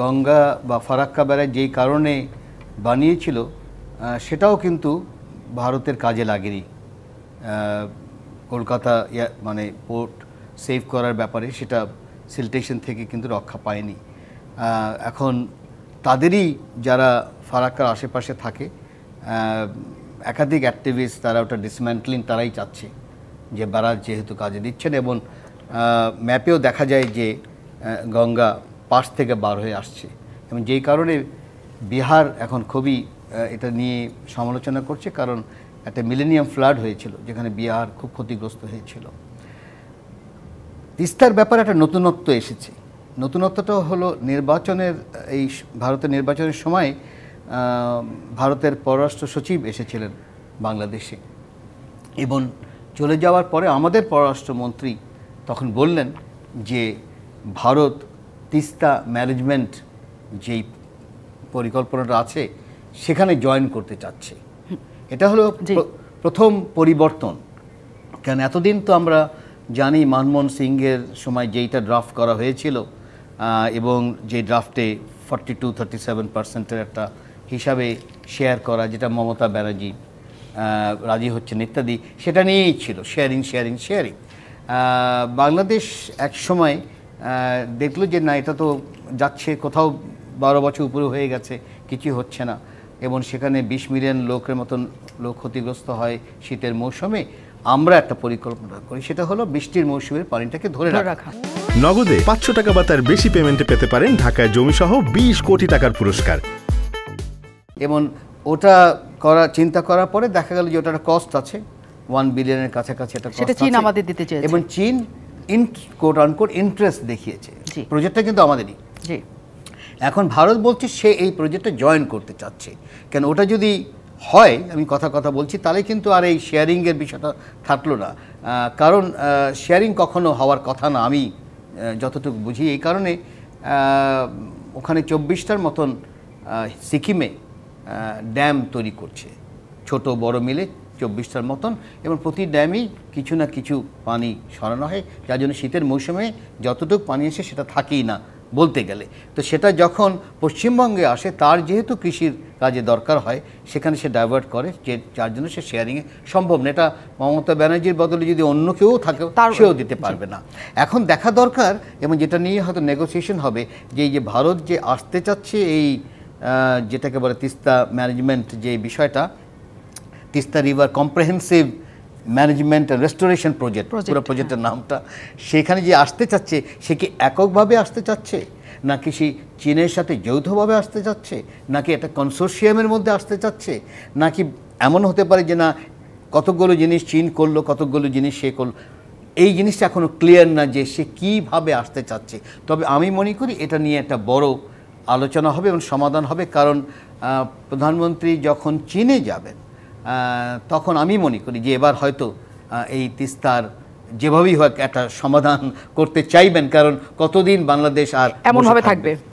গঙ্গা বা ফারাক্কা বেড়ায় যেই কারণে বানিয়েছিল সেটাও কিন্তু ভারতের কাজে লাগেনি কলকাতা মানে পোর্ট সেভ করার ব্যাপারে সেটা সিলটেশন থেকে কিন্তু রক্ষা পায়নি এখন তাদেরই যারা ফারাক্কার আশেপাশে থাকে একাধিক অ্যাক্টিভিস্ট তারা ওটা ডিসম্যান্টলিং তারাই চাচ্ছে যে বারাজ যেহেতু কাজে দিচ্ছেন এবং ম্যাপেও দেখা যায় যে গঙ্গা পাশ থেকে বার হয়ে আসছে এবং যেই কারণে বিহার এখন খুবই এটা নিয়ে সমালোচনা করছে কারণ একটা মিলেনিয়াম ফ্লাড হয়েছিল যেখানে বিহার খুব ক্ষতিগ্রস্ত হয়েছিল তিস্তার ব্যাপারে একটা নতুনত্ব এসেছে নতুনত্বটা হলো নির্বাচনের এই ভারতের নির্বাচনের সময় ভারতের পররাষ্ট্র সচিব এসেছিলেন বাংলাদেশে এবং চলে যাওয়ার পরে আমাদের পররাষ্ট্রমন্ত্রী তখন বললেন যে ভারত তিস্তা ম্যানেজমেন্ট যেই পরিকল্পনাটা আছে সেখানে জয়েন করতে চাচ্ছে এটা হলো প্রথম পরিবর্তন কারণ এতদিন তো আমরা জানি মনমোহন সিংয়ের সময় যেইটা ড্রাফট করা হয়েছিল এবং যে ড্রাফটে ফর্টি টু থার্টি সেভেন পার্সেন্টের একটা হিসাবে শেয়ার করা যেটা মমতা ব্যানার্জি রাজি হচ্ছেন ইত্যাদি সেটা নিয়েই ছিল শেয়ারিং শেয়ারিং শেয়ারিং বাংলাদেশ এক সময় দেখলো যে না এটা তো যাচ্ছে কোথাও বারো বছর উপরে হয়ে গেছে কিছু হচ্ছে না এবং সেখানে বিশ মিলিয়ন লোকের মতন লোক ক্ষতিগ্রস্ত হয় শীতের মৌসুমে আমরা একটা পরিকল্পনা করি সেটা হলো বৃষ্টির মৌসুমের পানিটাকে ধরে রাখা নগদে পাঁচশো টাকা বা তার বেশি পেমেন্টে পেতে পারেন ঢাকায় জমিসহ বিশ কোটি টাকার পুরস্কার এবং ওটা করা চিন্তা করার পরে দেখা গেল যে ওটার কস্ট আছে ওয়ান বিলিয়নের কাছাকাছি একটা চীন আমাদের দিতে এবং চীন কোট আনকোট ইন্টারেস্ট দেখিয়েছে প্রজেক্টটা কিন্তু আমাদেরই জি এখন ভারত বলছে সে এই প্রজেক্টটা জয়েন করতে চাচ্ছে কেন ওটা যদি হয় আমি কথা কথা বলছি তাহলে কিন্তু আর এই শেয়ারিংয়ের বিষয়টা থাকলো না কারণ শেয়ারিং কখনো হওয়ার কথা না আমি যতটুকু বুঝি এই কারণে ওখানে চব্বিশটার মতন সিকিমে ড্যাম তৈরি করছে ছোট বড় মিলে চব্বিশটার মতন এবং প্রতি ড্যামেই কিছু না কিছু পানি সরানো হয় যার জন্য শীতের মৌসুমে যতটুকু পানি আসে সেটা থাকেই না বলতে গেলে তো সেটা যখন পশ্চিমবঙ্গে আসে তার যেহেতু কৃষির কাজে দরকার হয় সেখানে সে ডাইভার্ট করে যে যার জন্য সে শেয়ারিংয়ে সম্ভব না এটা মমতা ব্যানার্জির বদলে যদি অন্য কেউ থাকে সেও দিতে পারবে না এখন দেখা দরকার এবং যেটা নিয়ে হয়তো নেগোসিয়েশন হবে যে এই যে ভারত যে আসতে চাচ্ছে এই যেটাকে বলে তিস্তা ম্যানেজমেন্ট যে বিষয়টা Teesta river comprehensive management restoration project পুরো প্রজেক্টের হ্যাঁ। নামটা সেখানে যে আসতে চাচ্ছে সে কি এককভাবে আসতে চাচ্ছে নাকি সেই চীনের সাথে যৌথভাবে আসতে চাচ্ছে নাকি একটা কনসোর্সিয়ামের মধ্যে আসতে চাচ্ছে নাকি এমন হতে পারে যে না কতকগুলো জিনিস চীন করলো কতকগুলো জিনিস সে করলো এই জিনিসটা এখনও ক্লিয়ার না যে সে কীভাবে আসতে চাচ্ছে তবে আমি মনে করি এটা নিয়ে একটা বড় আলোচনা হবে এবং সমাধান হবে কারণ প্রধানমন্ত্রী যখন চীনে যাবেন তখন আমি মনে করি যে এবার হয়তো এই তিস্তার যেভাবেই হোক একটা সমাধান করতে চাইবেন কারণ কতদিন বাংলাদেশ আর এমনভাবে থাকবে